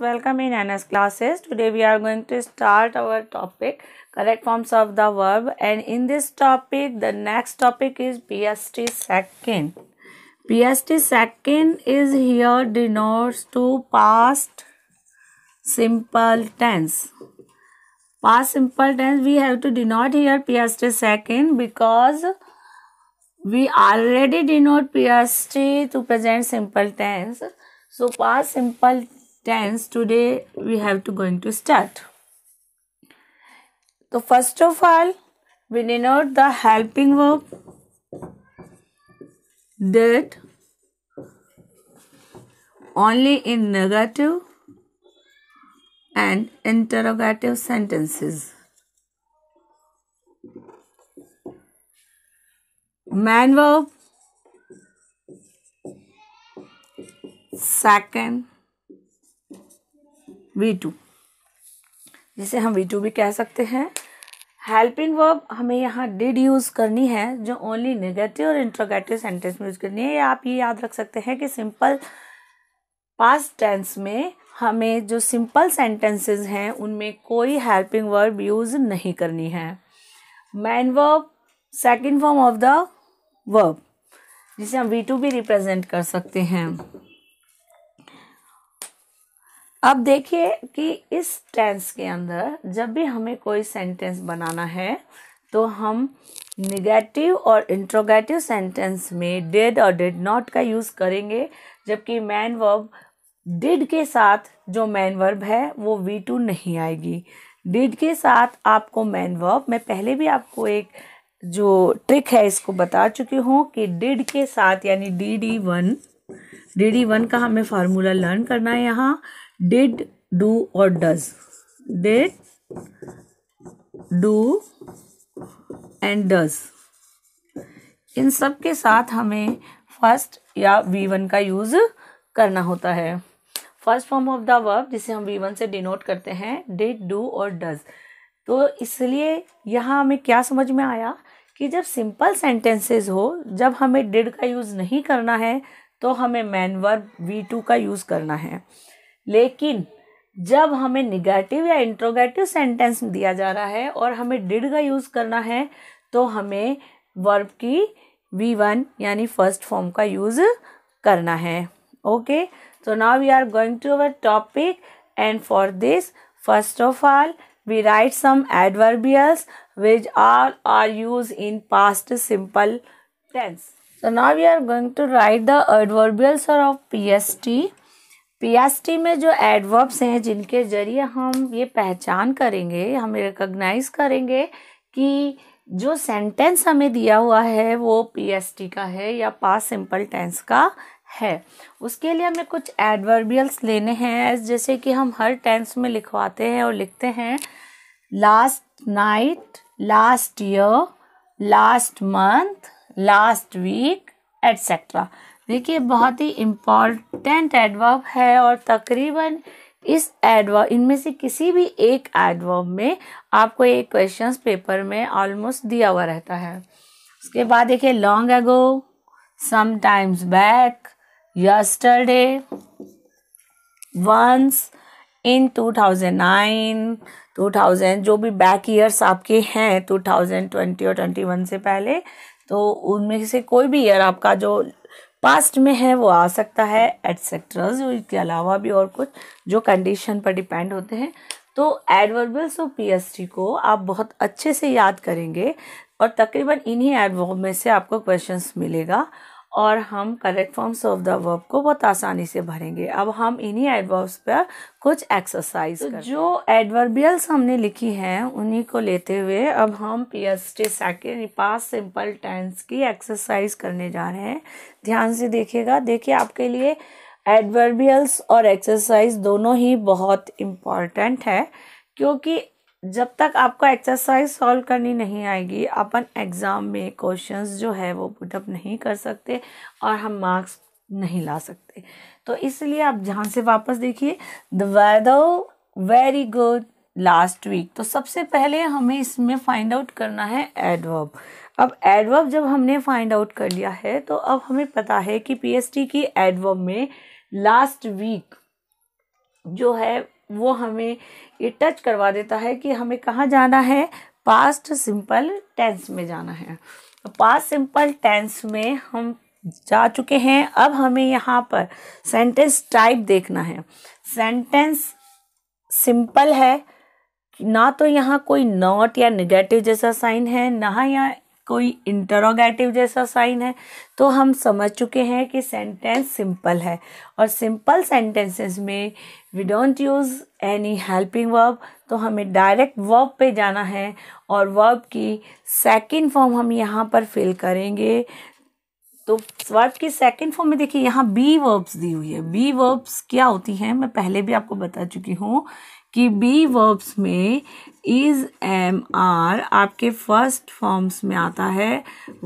welcome in Anna's classes today we are going to start our topic correct forms of the verb and in this topic the next topic is PST second PST second is here denotes to past simple tense past simple tense we have to denote here PST second because we already denote PST to present simple tense so past simple tense today we have to going to start so first of all we denote the helping verb that only in negative and interrogative sentences. Man verb second V two जिसे हम we to भी कह सकते हैं helping verb हमें यहाँ did use करनी है जो ओनली नेगेटिव और इंट्रोगेटिव सेंटेंस में यूज़ करनी है या आप ये याद रख सकते हैं कि सिंपल पास्ट टेंस में हमें जो सिंपल सेंटेंसेस हैं उनमें कोई हेल्पिंग वर्ब यूज़ नहीं करनी है main verb second form of the verb जिसे हम वी टू भी रिप्रेजेंट कर सकते हैं अब देखिए कि इस टेंस के अंदर जब भी हमें कोई सेंटेंस बनाना है तो हम निगेटिव और इंट्रोगेटिव सेंटेंस में डेड और डेड नॉट का यूज़ करेंगे जबकि मैन वर्ब डिड के साथ जो मैन वर्ब है वो वी टू नहीं आएगी डिड के साथ आपको मैन वर्ब मैं पहले भी आपको एक जो ट्रिक है इसको बता चुकी हूँ कि डिड के साथ यानी D D one D D one का हमें फार्मूला लर्न करना है यहाँ did डू और does did do and does इन सब के साथ हमें फर्स्ट या वी वन का यूज़ करना होता है first form of the verb जिसे हम वी वन से डिनोट करते हैं डिड डू और डज तो इसलिए यहाँ हमें क्या समझ में आया कि जब सिंपल सेंटेंसेस हो जब हमें डिड का यूज़ नहीं करना है तो हमें मैन वर्ब वी टू का यूज़ करना है लेकिन जब हमें निगेटिव या इंट्रोगेटिव सेंटेंस दिया जा रहा है और हमें डिड का यूज़ करना है तो हमें वर्ब की वी वन यानी फर्स्ट फॉर्म का यूज़ करना है okay so now we are going to our topic and for this first of all we write some adverbials which are are use in past simple tense so now we are going to write the adverbials of P S T PST में जो adverbs हैं जिनके जरिए हम ये पहचान करेंगे हम रिकग्नाइज करेंगे कि जो सेंटेंस हमें दिया हुआ है वो पीएसटी का है या पास सिंपल टेंस का है उसके लिए हमें कुछ एडवर्बियल्स लेने हैं जैसे कि हम हर टेंस में लिखवाते हैं और लिखते हैं last night last year last month last week etcetera देखिए बहुत ही इम्पॉर्टेंट एडवर्ब है और तकरीबन इस एडवर्ब इनमें से किसी भी एक एडवर्ब में आपको एक क्वेश्चन पेपर में ऑलमोस्ट दिया हुआ रहता है उसके बाद देखिए long ago sometimes back yesterday once in 2009 2000 जो भी बैक ईयर्स आपके हैं 2020 और 21 से पहले तो उनमें से कोई भी ईयर आपका जो पास्ट में है वो आ सकता है एटसेट्राज इसके अलावा भी और कुछ जो कंडीशन पर डिपेंड होते हैं तो एडवर्बल्स और पीएसटी को आप बहुत अच्छे से याद करेंगे और तकरीबन इन्हीं एडवर्ब में से आपको क्वेश्चंस मिलेगा और हम correct forms of the verb को बहुत आसानी से भरेंगे अब हम इन्हीं एडवर्ब्स पर कुछ एक्सरसाइज तो जो एडवर्बियल्स हमने लिखी हैं उन्हीं को लेते हुए अब हम P S T second past simple tense की एक्सरसाइज करने जा रहे हैं ध्यान से देखिएगा देखिए आपके लिए एडवर्बियल्स और एक्सरसाइज दोनों ही बहुत इम्पॉर्टेंट है क्योंकि जब तक आपको एक्सरसाइज सॉल्व करनी नहीं आएगी अपन एग्ज़ाम में क्वेश्चंस जो है वो पुटअप नहीं कर सकते और हम मार्क्स नहीं ला सकते तो इसलिए आप ध्यान से वापस देखिए the weather very good last week तो सबसे पहले हमें इसमें फाइंड आउट करना है एडवर्ब अब एडवर्ब जब हमने फाइंड आउट कर लिया है तो अब हमें पता है कि पी की एडवर्ब में लास्ट वीक जो है वो हमें ये टच करवा देता है कि हमें कहाँ जाना है पास्ट सिंपल टेंस में जाना है पास्ट सिंपल टेंस में हम जा चुके हैं अब हमें यहाँ पर सेंटेंस टाइप देखना है सेंटेंस सिंपल है ना तो यहाँ कोई नॉट या निगेटिव जैसा साइन है ना यहाँ कोई इंटरोगेटिव जैसा साइन है तो हम समझ चुके हैं कि सेंटेंस सिंपल है और सिंपल सेंटेंसेस में we don't use any helping verb तो हमें डायरेक्ट वर्ब पे जाना है और वर्ब की सेकंड फॉर्म हम यहाँ पर फिल करेंगे तो वर्ब की सेकंड फॉर्म में देखिए यहाँ बी वर्ब्स दी हुई है बी वर्ब्स क्या होती हैं मैं पहले भी आपको बता चुकी हूँ कि बी वर्ब्स में इज एम आर आपके फर्स्ट फॉर्म्स में आता है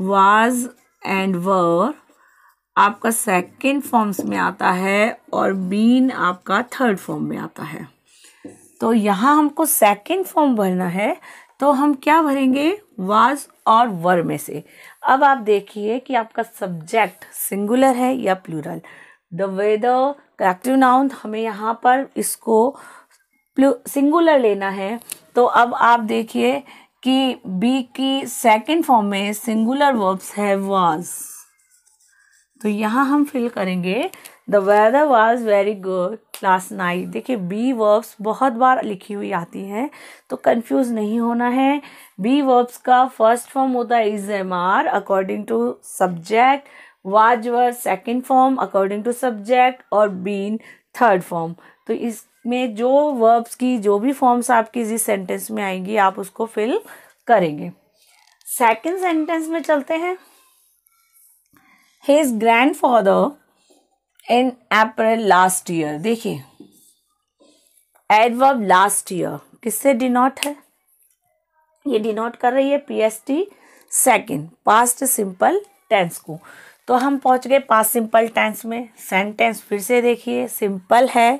वाज एंड वर आपका सेकंड फॉर्म्स में आता है और बीन आपका थर्ड फॉर्म में आता है तो यहाँ हमको सेकंड फॉर्म भरना है तो हम क्या भरेंगे वाज और वर में से अब आप देखिए कि आपका सब्जेक्ट सिंगुलर है या plural the weather collective noun हमें यहाँ पर इसको सिंगुलर लेना है तो अब आप देखिए कि बी की सेकंड फॉर्म में सिंगुलर वर्ब्स है वाज तो यहाँ हम फिल करेंगे the weather was very good last night देखिए बी वर्ब्स बहुत बार लिखी हुई आती हैं तो कंफ्यूज नहीं होना है बी वर्ब्स का फर्स्ट फॉर्म होता है is am are according to subject was were second form according to subject और बीन थर्ड फॉर्म तो इस में जो वर्ब्स की जो भी फॉर्म्स आपकी जिस सेंटेंस में आएंगी आप उसको फिल करेंगे सेकंड सेंटेंस में चलते हैं his grandfather in April last year देखिए एडवर्ब लास्ट ईयर किससे डिनोट है ये डिनोट कर रही है P S T second past simple tense को तो हम पहुंच गए पास्ट सिंपल टेंस में सेंटेंस फिर से देखिए सिंपल है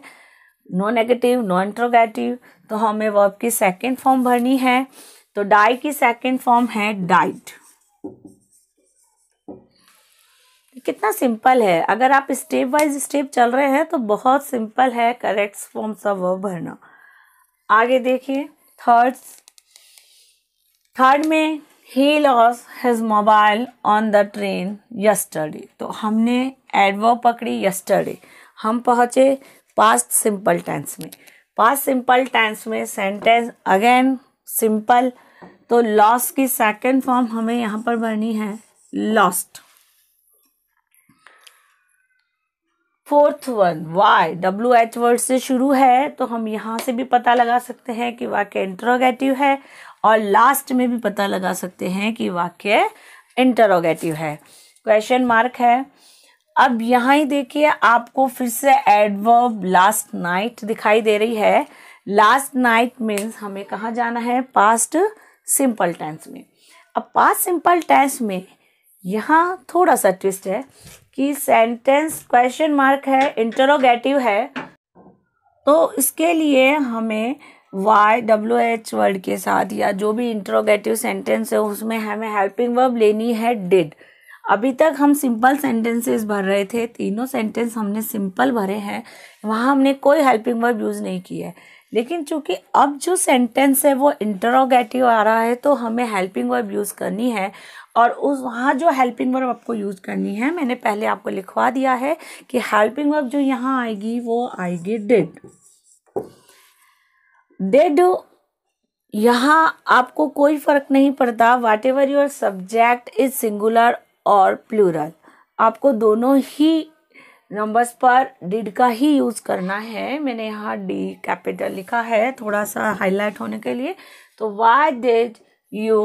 नो नेगेटिव नो इंट्रोगेटिव तो हमें वर्ब की सेकेंड फॉर्म भरनी है तो डाई की सेकेंड फॉर्म है डाइट कितना सिंपल है अगर आप स्टेप वाइज स्टेप चल रहे हैं तो बहुत सिंपल है करेक्ट फॉर्म सा वर्ब भरना आगे देखिए थर्ड थर्ड में ही lost his mobile on the train yesterday तो हमने एडवर्ब पकड़ी यस्टरडे हम पहुंचे पास्ट सिंपल टेंस में पास्ट सिंपल टेंस में सेंटेंस अगेन सिंपल तो लॉस की सेकंड फॉर्म हमें यहां पर भरनी है lost fourth one Y W H word से शुरू है तो हम यहां से भी पता लगा सकते हैं कि वाक्य इंटरोगेटिव है और लास्ट में भी पता लगा सकते हैं कि वाक्य इंटरोगेटिव है क्वेश्चन मार्क है अब यहाँ ही देखिए आपको फिर से एडवर्ब लास्ट नाइट दिखाई दे रही है लास्ट नाइट मीन्स हमें कहाँ जाना है पास्ट सिंपल टेंस में अब पास्ट सिंपल टेंस में यहाँ थोड़ा सा ट्विस्ट है कि सेंटेंस क्वेश्चन मार्क है इंटरोगेटिव है तो इसके लिए हमें वाई डब्ल्यू एच वर्ड के साथ या जो भी इंटरोगेटिव सेंटेंस है उसमें हमें हेल्पिंग वर्ब लेनी है डिड अभी तक हम सिंपल सेंटेंसेस भर रहे थे तीनों सेंटेंस हमने सिंपल भरे हैं वहाँ हमने कोई हेल्पिंग वर्ब यूज़ नहीं की है लेकिन चूंकि अब जो सेंटेंस है वो इंटरोगेटिव आ रहा है तो हमें हेल्पिंग वर्ब यूज़ करनी है और उस वहाँ जो हेल्पिंग वर्ब आपको यूज़ करनी है मैंने पहले आपको लिखवा दिया है कि हेल्पिंग वर्ब जो यहाँ आएगी वो आएगी डेड डेड यहाँ आपको कोई फ़र्क नहीं पड़ता whatever your subject is singular और प्लूरल आपको दोनों ही नंबर्स पर डिड का ही यूज़ करना है मैंने यहाँ डी कैपिटल लिखा है थोड़ा सा हाईलाइट होने के लिए तो why did you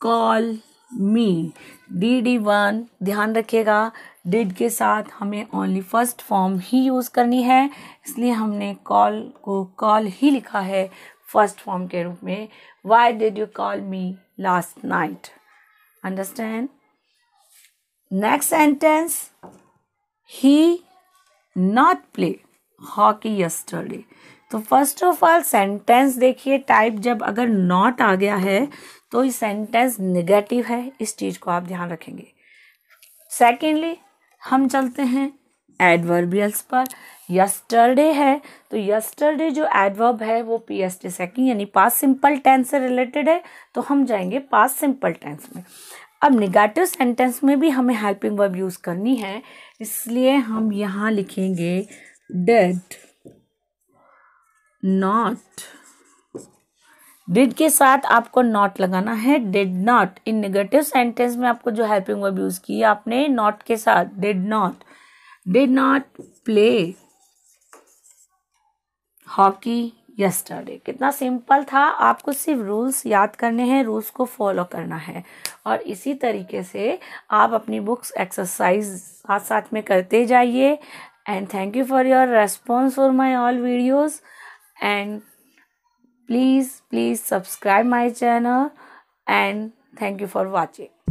call me D D one ध्यान रखिएगा डिड के साथ हमें ओनली फर्स्ट फॉर्म ही यूज़ करनी है इसलिए हमने कॉल को कॉल ही लिखा है फर्स्ट फॉर्म के रूप में why did you call me last night understand next sentence he not play hockey yesterday तो फर्स्ट ऑफ ऑल सेंटेंस देखिए टाइप जब अगर नॉट आ गया है तो ये सेंटेंस निगेटिव है इस चीज़ को आप ध्यान रखेंगे सेकेंडली हम चलते हैं एडवर्बियल्स पर यस्टरडे है तो यस्टरडे जो एडवर्ब है वो पी एस टी सेकेंड यानी पास सिंपल टेंस से रिलेटेड है तो हम जाएंगे पास सिंपल टेंस में अब निगेटिव सेंटेंस में भी हमें हेल्पिंग वर्ब यूज़ करनी है इसलिए हम यहाँ लिखेंगे डेड नॉट डिड के साथ आपको नॉट लगाना है did not in negative sentence में आपको जो हेल्पिंग वर्ब यूज़ की आपने नॉट के साथ did not did not play hockey yesterday कितना सिंपल था आपको सिर्फ रूल्स याद करने हैं रूल्स को फॉलो करना है और इसी तरीके से आप अपनी बुक्स एक्सरसाइज साथ साथ में करते जाइए and thank you for your response for my all videos and please please subscribe my channel and thank you for watching